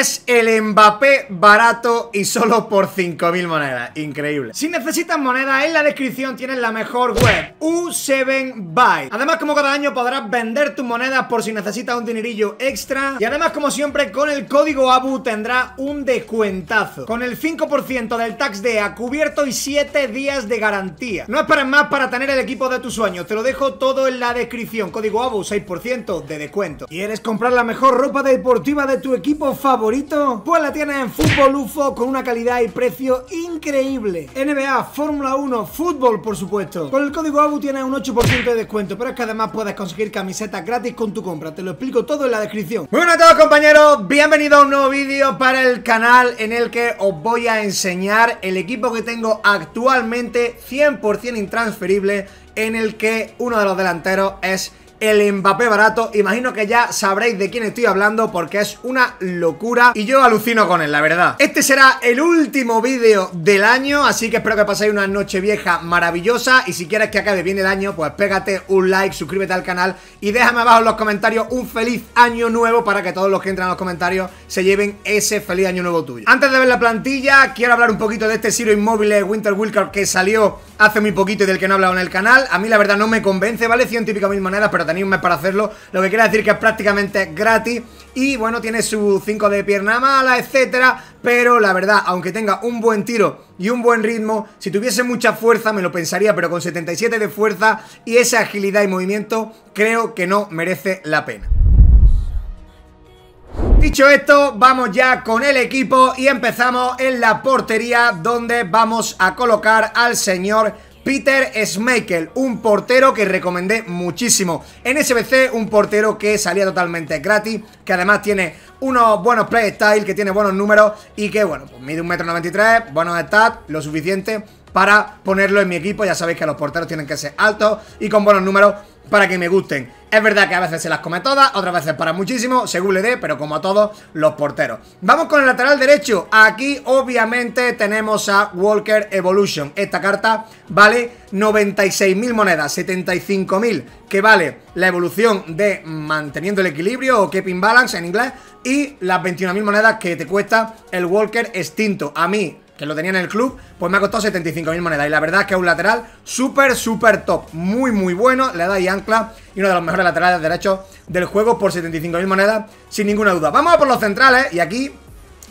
es el Mbappé barato y solo por 5.000 monedas. Increíble. Si necesitas monedas, en la descripción tienes la mejor web, U7 Buy. Además, como cada año, podrás vender tus monedas por si necesitas un dinerillo extra. Y además, como siempre, con el código ABU tendrás un descuentazo. Con el 5% del tax de A cubierto y 7 días de garantía. No esperes más para tener el equipo de tus sueños. Te lo dejo todo en la descripción. Código ABU, 6% de descuento. ¿Quieres comprar la mejor ropa deportiva de tu equipo favorito? Pues la tienes en Fútbol UFO con una calidad y precio increíble. NBA, Fórmula 1, fútbol, por supuesto. Con el código ABU tienes un 8% de descuento, pero es que además puedes conseguir camisetas gratis con tu compra. Te lo explico todo en la descripción. Muy buenas a todos, compañeros. Bienvenidos a un nuevo vídeo para el canal en el que os voy a enseñar el equipo que tengo actualmente 100% intransferible en el que uno de los delanteros es el Mbappé barato. Imagino que ya sabréis de quién estoy hablando porque es una locura y yo alucino con él, la verdad. Este será el último vídeo del año, así que espero que paséis una noche vieja maravillosa y si quieres que acabe bien el año, pues pégate un like, suscríbete al canal y déjame abajo en los comentarios un feliz año nuevo para que todos los que entran en los comentarios se lleven ese feliz año nuevo tuyo. Antes de ver la plantilla, quiero hablar un poquito de este Ciro Inmóvil eh, Winter Wilker que salió hace muy poquito y del que no he hablado en el canal. A mí la verdad no me convence, ¿vale? típicas mil monedas pero tenéis un mes para hacerlo. Lo que quiere decir que es prácticamente gratis. Y bueno, tiene su 5 de pierna mala, etcétera. Pero la verdad, aunque tenga un buen tiro y un buen ritmo, si tuviese mucha fuerza me lo pensaría, pero con 77 de fuerza y esa agilidad y movimiento, creo que no merece la pena. Dicho esto, vamos ya con el equipo y empezamos en la portería donde vamos a colocar al señor Peter Schmeichel, un portero que recomendé muchísimo en SBC, un portero que salía totalmente gratis, que además tiene unos buenos playstyle, que tiene buenos números y que, bueno, pues mide 1,93m, buenos stats, lo suficiente para ponerlo en mi equipo. Ya sabéis que los porteros tienen que ser altos y con buenos números para que me gusten. Es verdad que a veces se las come todas, otras veces para muchísimo, según le dé, pero como a todos los porteros. Vamos con el lateral derecho. Aquí obviamente tenemos a Walker Evolution. Esta carta vale 96.000 monedas, 75.000 que vale la evolución de manteniendo el equilibrio o keeping balance en inglés y las 21.000 monedas que te cuesta el Walker extinto. A mí que lo tenía en el club, pues me ha costado 75.000 monedas. Y la verdad es que es un lateral súper, súper top. Muy, muy bueno. Le da y ancla. Y uno de los mejores laterales derechos del juego por 75.000 monedas, sin ninguna duda. Vamos a por los centrales. ¿eh? Y aquí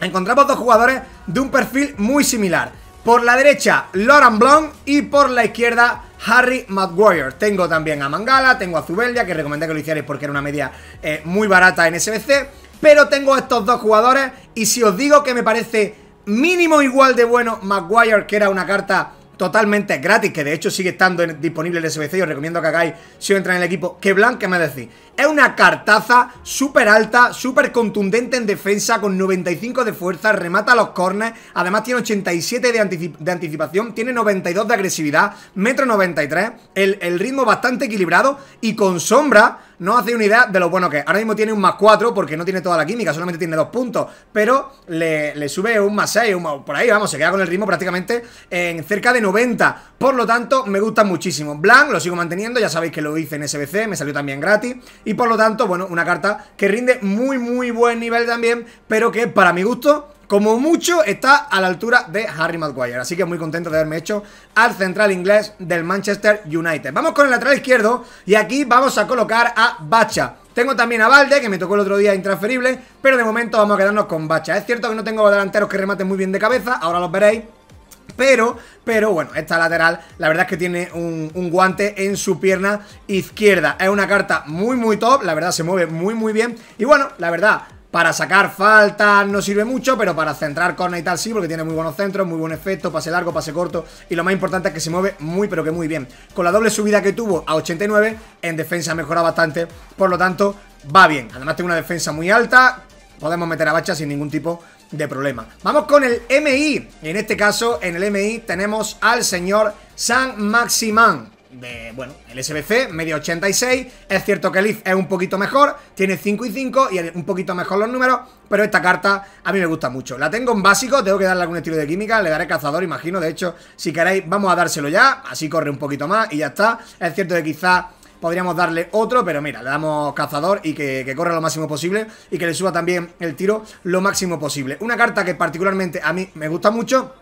encontramos dos jugadores de un perfil muy similar. Por la derecha, Laurent Blanc. Y por la izquierda, Harry Maguire. Tengo también a Mangala, tengo a Zubeldia, que recomendé que lo hicierais porque era una media eh, muy barata en SBC. Pero tengo estos dos jugadores y si os digo que me parece mínimo igual de bueno Maguire, que era una carta totalmente gratis, que de hecho sigue estando disponible en SBC, os recomiendo que hagáis si entra en el equipo, que que me decís. Es una cartaza súper alta, súper contundente en defensa, con 95 de fuerza, remata los corners, además tiene 87 de, anticipación, tiene 92 de agresividad, metro 93, el, el ritmo bastante equilibrado y con sombra no hace una idea de lo bueno que es. Ahora mismo tiene un más 4 porque no tiene toda la química, solamente tiene dos puntos. Pero le, le sube un más 6, un por ahí, vamos, se queda con el ritmo prácticamente en cerca de 90. Por lo tanto, me gusta muchísimo. Blanc lo sigo manteniendo, ya sabéis que lo hice en SBC, me salió también gratis. Y por lo tanto, bueno, una carta que rinde muy, muy buen nivel también, pero que para mi gusto como mucho está a la altura de Harry Maguire. Así que muy contento de haberme hecho al central inglés del Manchester United. Vamos con el lateral izquierdo y aquí vamos a colocar a Bacha. Tengo también a Valde, que me tocó el otro día intransferible, pero de momento vamos a quedarnos con Bacha. Es cierto que no tengo delanteros que rematen muy bien de cabeza, ahora los veréis. Pero, pero bueno, esta lateral la verdad es que tiene un, un, guante en su pierna izquierda Es una carta muy, muy top, la verdad se mueve muy, muy bien Y bueno, la verdad, para sacar faltas no sirve mucho, pero para centrar corna y tal sí, porque tiene muy buenos centros, muy buen efecto, pase largo, pase corto. Y lo más importante es que se mueve muy, pero que muy bien. Con la doble subida que tuvo a 89, en defensa mejora bastante, por lo tanto, va bien. Además tiene una defensa muy alta, podemos meter a Bacha sin ningún tipo de problema. Vamos con el MI. En este caso, en el MI tenemos al señor San Maximán de, bueno, el SBC, media 86. Es cierto que el IF e es un poquito mejor, tiene 5 y 5 y un poquito mejor los números, pero esta carta a mí me gusta mucho. La tengo en básico, tengo que darle algún estilo de química, le daré cazador, imagino. De hecho, si queréis, vamos a dárselo ya, así corre un poquito más y ya está. Es cierto que quizá podríamos darle otro, pero mira, le damos cazador y que, que, corra lo máximo posible y que le suba también el tiro lo máximo posible. Una carta que particularmente a mí me gusta mucho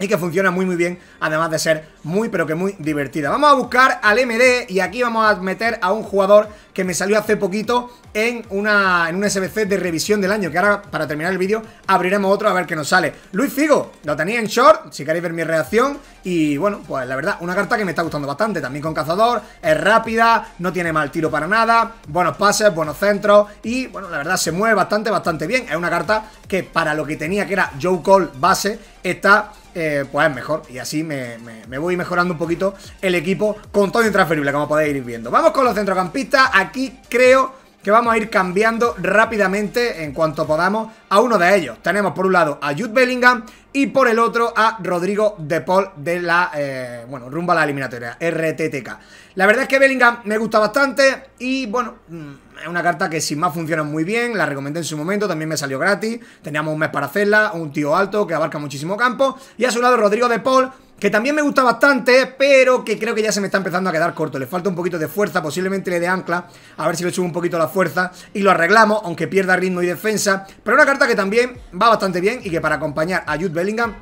y que funciona muy muy bien, además de ser muy pero que muy divertida. Vamos a buscar al MD y aquí vamos a meter a un jugador que me salió hace poquito en, una, en un SBC de revisión del año, que ahora para terminar el vídeo abriremos otro a ver qué nos sale. Luis Figo, lo tenía en short, si queréis ver mi reacción, y bueno, pues la verdad, una carta que me está gustando bastante, también con cazador, es rápida, no tiene mal tiro para nada, buenos pases, buenos centros, y bueno, la verdad se mueve bastante, bastante bien. Es una carta que para lo que tenía, que era Joe Cole base, está eh, pues mejor. Y así me, me, voy mejorando un poquito el equipo con todo intransferible, como podéis ir viendo. Vamos con los centrocampistas. Aquí creo que vamos a ir cambiando rápidamente en cuanto podamos a uno de ellos. Tenemos por un lado a Jude Bellingham y por el otro a Rodrigo De Paul de la, eh, bueno, rumba a la eliminatoria, RTTK. La verdad es que Bellingham me gusta bastante y, bueno, mm, es una carta que sin más funciona muy bien, la recomendé en su momento, también me salió gratis, teníamos un mes para hacerla, un tío alto que abarca muchísimo campo y a su lado Rodrigo De Paul que también me gusta bastante, pero que creo que ya se me está empezando a quedar corto. Le falta un poquito de fuerza, posiblemente le dé ancla, a ver si le subo un poquito la fuerza y lo arreglamos, aunque pierda ritmo y defensa. Pero una carta que también va bastante bien y que para acompañar a Jude Bellingham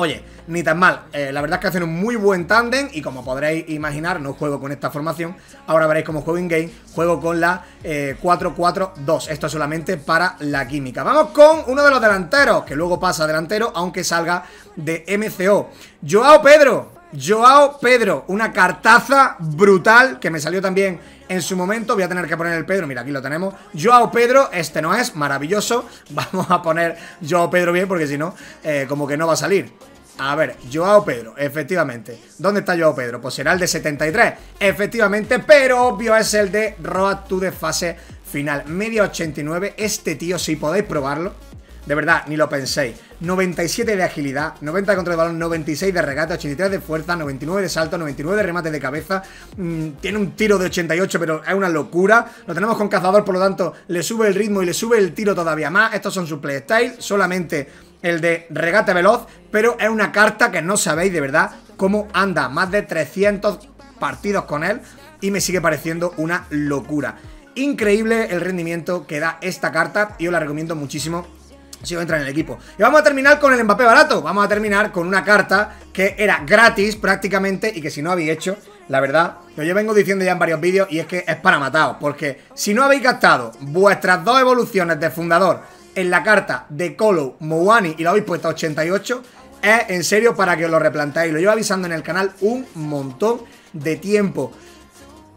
Oye, ni tan mal. Eh, la verdad es que hacen un muy buen tándem y como podréis imaginar, no juego con esta formación. Ahora veréis cómo juego in-game. Juego con la 4-4-2. Eh, Esto es solamente para la química. Vamos con uno de los delanteros, que luego pasa delantero, aunque salga de MCO. Joao Pedro. Joao Pedro. Una cartaza brutal que me salió también en su momento voy a tener que poner el Pedro, mira, aquí lo tenemos Joao Pedro, este no es, maravilloso Vamos a poner Joao Pedro bien porque si no, eh, como que no va a salir a ver, Joao Pedro, efectivamente. ¿Dónde está Joao Pedro? Pues será el de 73, efectivamente, pero obvio es el de Road to de fase final. Media 89, este tío, si podéis probarlo, de verdad, ni lo penséis. 97 de agilidad, 90 de control de balón, 96 de regate, 83 de fuerza, 99 de salto, 99 de remate de cabeza. Mm, tiene un tiro de 88, pero es una locura. Lo tenemos con cazador, por lo tanto, le sube el ritmo y le sube el tiro todavía más. Estos son sus playstyle solamente el de regate veloz, pero es una carta que no sabéis de verdad cómo anda. Más de 300 partidos con él y me sigue pareciendo una locura. Increíble el rendimiento que da esta carta y os la recomiendo muchísimo si os entra en el equipo. Y vamos a terminar con el Mbappé barato. Vamos a terminar con una carta que era gratis prácticamente y que si no habéis hecho, la verdad, lo yo vengo diciendo ya en varios vídeos y es que es para matados. Porque si no habéis gastado vuestras dos evoluciones de fundador en la carta de Colo Mowani y la habéis puesto a 88, es en serio para que os lo replantáis. Lo llevo avisando en el canal un montón de tiempo.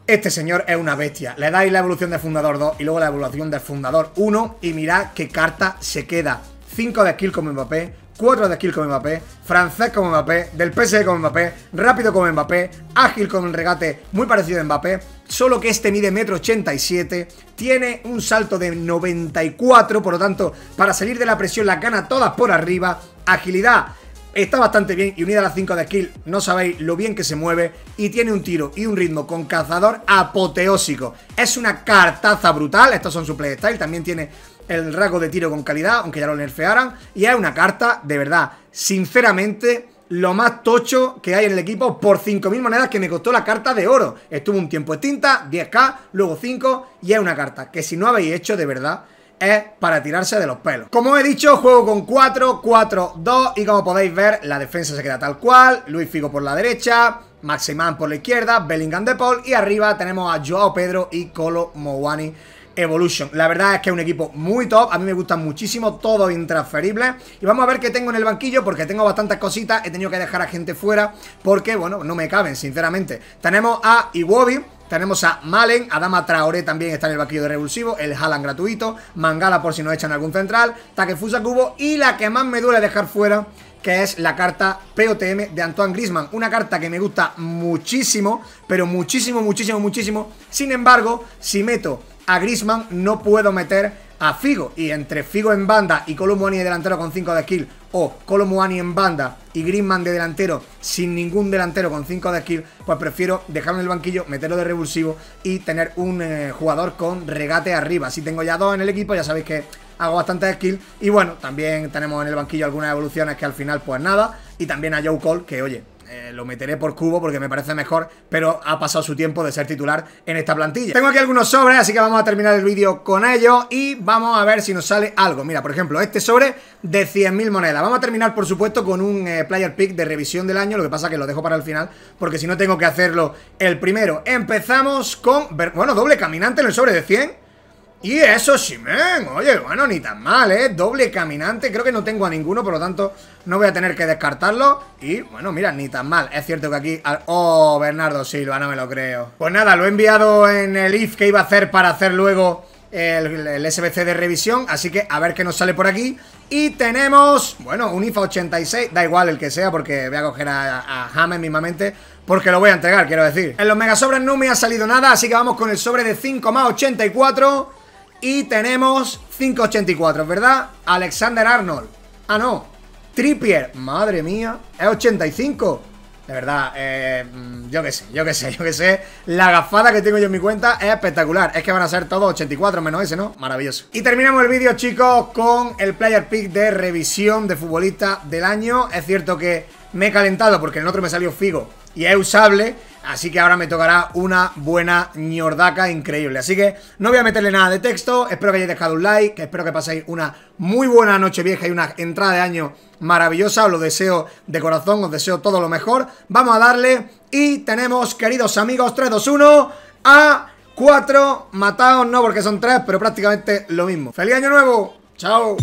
Este señor es una bestia. Le dais la evolución de Fundador 2 y luego la evolución de Fundador 1 y mirad qué carta se queda. 5 de skill como Mbappé, 4 de skill como Mbappé, francés como Mbappé, del PSG como Mbappé, rápido como Mbappé, ágil con el regate muy parecido a Mbappé, solo que este mide 187 87, tiene un salto de 94, por lo tanto, para salir de la presión la gana todas por arriba, agilidad está bastante bien y unida a las 5 de skill, no sabéis lo bien que se mueve y tiene un tiro y un ritmo con cazador apoteósico. Es una cartaza brutal, estos son su playstyle, también tiene el rasgo de tiro con calidad, aunque ya lo nerfearan. Y es una carta, de verdad, sinceramente, lo más tocho que hay en el equipo por 5.000 monedas que me costó la carta de oro. Estuvo un tiempo extinta, 10k, luego 5, y es una carta que si no habéis hecho, de verdad, es para tirarse de los pelos. Como he dicho, juego con 4, 4, 2 y como podéis ver, la defensa se queda tal cual, Luis Figo por la derecha, Maximán por la izquierda, Bellingham de Paul y arriba tenemos a Joao Pedro y Colo Mowani Evolution. La verdad es que es un equipo muy top, a mí me gusta muchísimo, todo intransferible. Y vamos a ver qué tengo en el banquillo, porque tengo bastantes cositas, he tenido que dejar a gente fuera, porque, bueno, no me caben, sinceramente. Tenemos a Iwobi, tenemos a Malen, a Dama Traoré también está en el banquillo de revulsivo, el Halan gratuito, Mangala por si nos echan algún central, Takefusa Cubo y la que más me duele dejar fuera, que es la carta POTM de Antoine Grisman. Una carta que me gusta muchísimo, pero muchísimo, muchísimo, muchísimo. Sin embargo, si meto a Grisman, no puedo meter a Figo. Y entre Figo en banda y Colomboani de delantero con 5 de skill, o Colomboani en banda y Grisman de delantero sin ningún delantero con 5 de skill, pues prefiero dejarlo en el banquillo, meterlo de revulsivo y tener un eh, jugador con regate arriba. Si tengo ya dos en el equipo, ya sabéis que hago bastante skill. Y bueno, también tenemos en el banquillo algunas evoluciones que al final, pues nada. Y también a Joe Cole, que oye, eh, lo meteré por cubo porque me parece mejor, pero ha pasado su tiempo de ser titular en esta plantilla. Tengo aquí algunos sobres, así que vamos a terminar el vídeo con ellos y vamos a ver si nos sale algo. Mira, por ejemplo, este sobre de 100.000 monedas. Vamos a terminar, por supuesto, con un eh, player pick de revisión del año, lo que pasa que lo dejo para el final porque si no tengo que hacerlo el primero. Empezamos con, bueno, doble caminante en el sobre de 100. Y eso, men, Oye, bueno, ni tan mal, ¿eh? Doble caminante. Creo que no tengo a ninguno, por lo tanto, no voy a tener que descartarlo. Y, bueno, mira, ni tan mal. Es cierto que aquí... Oh, Bernardo Silva, no me lo creo. Pues nada, lo he enviado en el if que iba a hacer para hacer luego el, el SBC de revisión. Así que a ver qué nos sale por aquí. Y tenemos, bueno, un IFA 86. Da igual el que sea, porque voy a coger a, a mismamente. Porque lo voy a entregar, quiero decir. En los megasobres no me ha salido nada, así que vamos con el sobre de 5 más 84. Y tenemos 5.84, ¿verdad? Alexander Arnold. Ah, no. Trippier. Madre mía. Es 85. De verdad, eh, mm, yo qué sé, yo qué sé, yo qué sé. La gafada que tengo yo en mi cuenta es espectacular. Es que van a ser todos 84 menos ese, ¿no? Maravilloso. Y terminamos el vídeo, chicos, con el player pick de revisión de futbolista del año. Es cierto que me he calentado porque el otro me salió Figo y es usable. Así que ahora me tocará una buena ñordaca increíble. Así que no voy a meterle nada de texto. Espero que hayáis dejado un like. espero que paséis una muy buena noche vieja y una entrada de año maravillosa. Os lo deseo de corazón. Os deseo todo lo mejor. Vamos a darle. Y tenemos, queridos amigos, 3, 2, 1. A 4 matados. No porque son 3, pero prácticamente lo mismo. ¡Feliz año nuevo! ¡Chao!